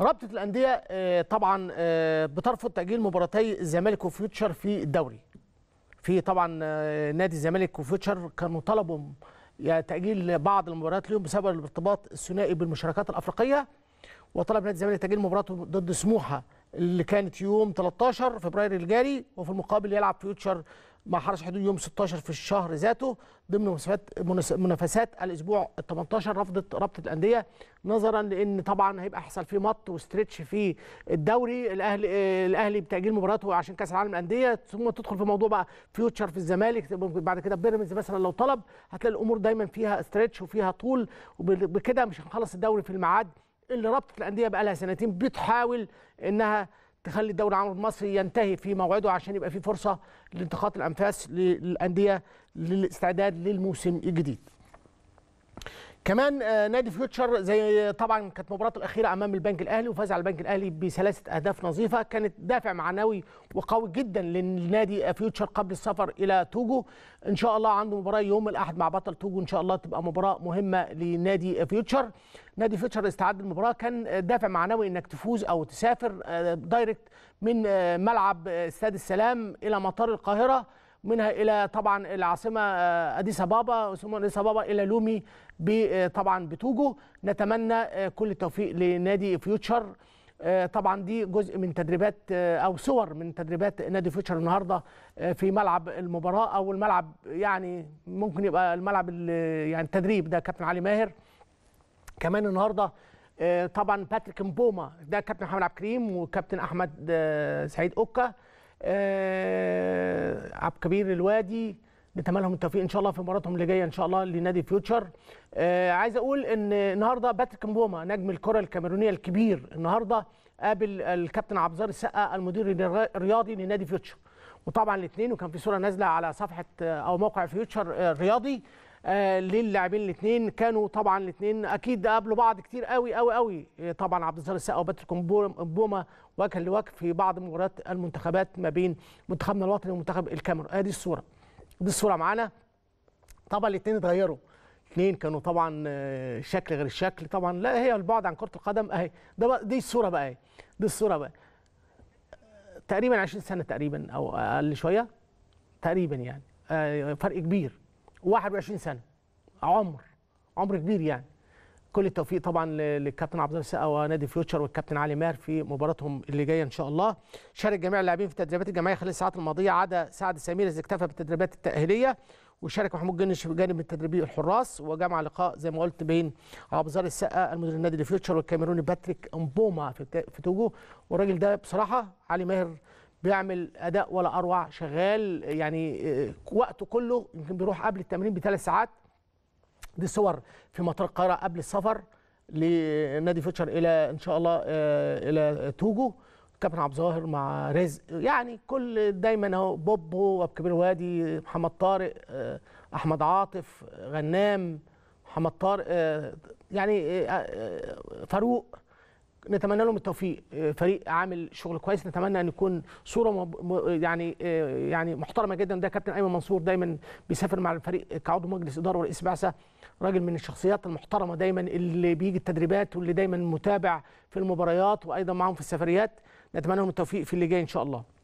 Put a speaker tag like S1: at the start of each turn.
S1: رابطه الانديه آه، طبعا آه، بترفض تاجيل مباراتي الزمالك وفيوتشر في الدوري في طبعا آه، نادي الزمالك وفيوتشر كانوا طلبوا تاجيل بعض المباريات ليهم بسبب الارتباط الثنائي بالمشاركات الافريقيه وطلب نادي الزمالك تاجيل مباراته ضد سموحه اللي كانت يوم 13 فبراير الجاري وفي المقابل يلعب فيوتشر مع حرس حدود يوم 16 في الشهر ذاته ضمن منافسات منافسات الاسبوع ال 18 رفضت رابطه الانديه نظرا لان طبعا هيبقى حصل فيه مط وستريتش في الدوري الاهلي الاهلي بتاجيل مباراته عشان كاس العالم للانديه ثم تدخل في موضوع بقى فيوتشر في الزمالك بعد كده بيراميدز مثلا لو طلب هتلاقي الامور دايما فيها ستريتش وفيها طول وبكده مش هنخلص الدوري في الميعاد اللي رابطه الانديه بقى لها سنتين بتحاول انها تخلي الدوري العام المصري ينتهي في موعده عشان يبقى في فرصه لانتقاط الانفاس للانديه للاستعداد للموسم الجديد كمان آه، نادي فيوتشر زي طبعا كانت مباراته الاخيره امام البنك الاهلي وفاز على البنك الاهلي بثلاثه اهداف نظيفه كانت دافع معنوي وقوي جدا للنادي فيوتشر قبل السفر الى توجو ان شاء الله عنده مباراه يوم الاحد مع بطل توجو ان شاء الله تبقى مباراه مهمه لنادي فيوتشر نادي فيوتشر استعد المباراه كان دافع معنوي انك تفوز او تسافر آه، دايركت من آه، ملعب استاد السلام الى مطار القاهره منها الى طبعا العاصمه آه، اديس ابابا ثم اديس ابابا الى لومي آه، طبعا بتوجو نتمنى آه، كل التوفيق لنادي فيوتشر طبعا دي جزء من تدريبات او صور من تدريبات نادي فيوتشر النهارده في ملعب المباراه او الملعب يعني ممكن يبقى الملعب يعني التدريب ده كابتن علي ماهر كمان النهارده طبعا باتريك مبوما ده كابتن محمد عبد الكريم وكابتن احمد سعيد اوكا آه عبد كبير الوادي نتمنى لهم التوفيق ان شاء الله في مباراتهم اللي جايه ان شاء الله لنادي فيوتشر آه عايز اقول ان النهارده باتريك مبوما نجم الكره الكاميرونيه الكبير النهارده قابل الكابتن عبد الظاهر السقا المدير الرياضي لنادي فيوتشر وطبعا الاثنين وكان في صوره نازله على صفحه آه، او موقع فيوتشر آه، الرياضي آه، للاعبين الاثنين كانوا طبعا الاثنين اكيد قابلوا بعض كتير قوي قوي قوي آه، طبعا عبد الظاهر السقا وباتريك بوما وكان لوجه في بعض مباريات المنتخبات ما بين منتخبنا الوطني ومنتخب الكاميرون ادي آه، الصوره دي الصوره معانا طبعا الاثنين اتغيروا الاثنين كانوا طبعا شكل غير الشكل طبعا لا هي البعد عن كره القدم اهي ده دي الصوره بقى اهي دي الصوره بقى تقريبا 20 سنه تقريبا او اقل شويه تقريبا يعني فرق كبير 21 سنه عمر عمر كبير يعني كل التوفيق طبعا للكابتن عبد الله السقا ونادي فيوتشر والكابتن علي ماهر في مباراتهم اللي جايه ان شاء الله شارك جميع اللاعبين في التدريبات الجماعيه خلال الساعات الماضيه عدا سعد سمير اللي اكتفى بالتدريبات التاهيليه وشارك محمود جنش بجانب التدريبي الحراس وجمع لقاء زي ما قلت بين عبد السقه السقا المدير النادي لفيوتشر والكاميروني باتريك امبوما في توجو والراجل ده بصراحه علي ماهر بيعمل اداء ولا اروع شغال يعني آه، وقته كله يمكن بيروح قبل التمرين بثلاث ساعات دي صور في مطار القاهره قبل السفر لنادي فيتشر الى ان شاء الله آه، الى توجو كابتن عبد الظاهر مع رزق يعني كل دايما اهو بوبو ابو كبير وادي محمد طارق آه، احمد عاطف غنام محمد طارق يعني فاروق نتمنى لهم التوفيق آه، فريق عامل شغل كويس نتمنى ان يكون صوره يعني آه، يعني محترمه جدا ده كابتن ايمن منصور دايما بيسافر مع الفريق كعضو مجلس اداره ورئيس بعثه راجل من الشخصيات المحترمه دايما اللي بيجي التدريبات واللي دايما متابع في المباريات وايضا معاهم في السفريات نتمنى لهم التوفيق في اللي جاي ان شاء الله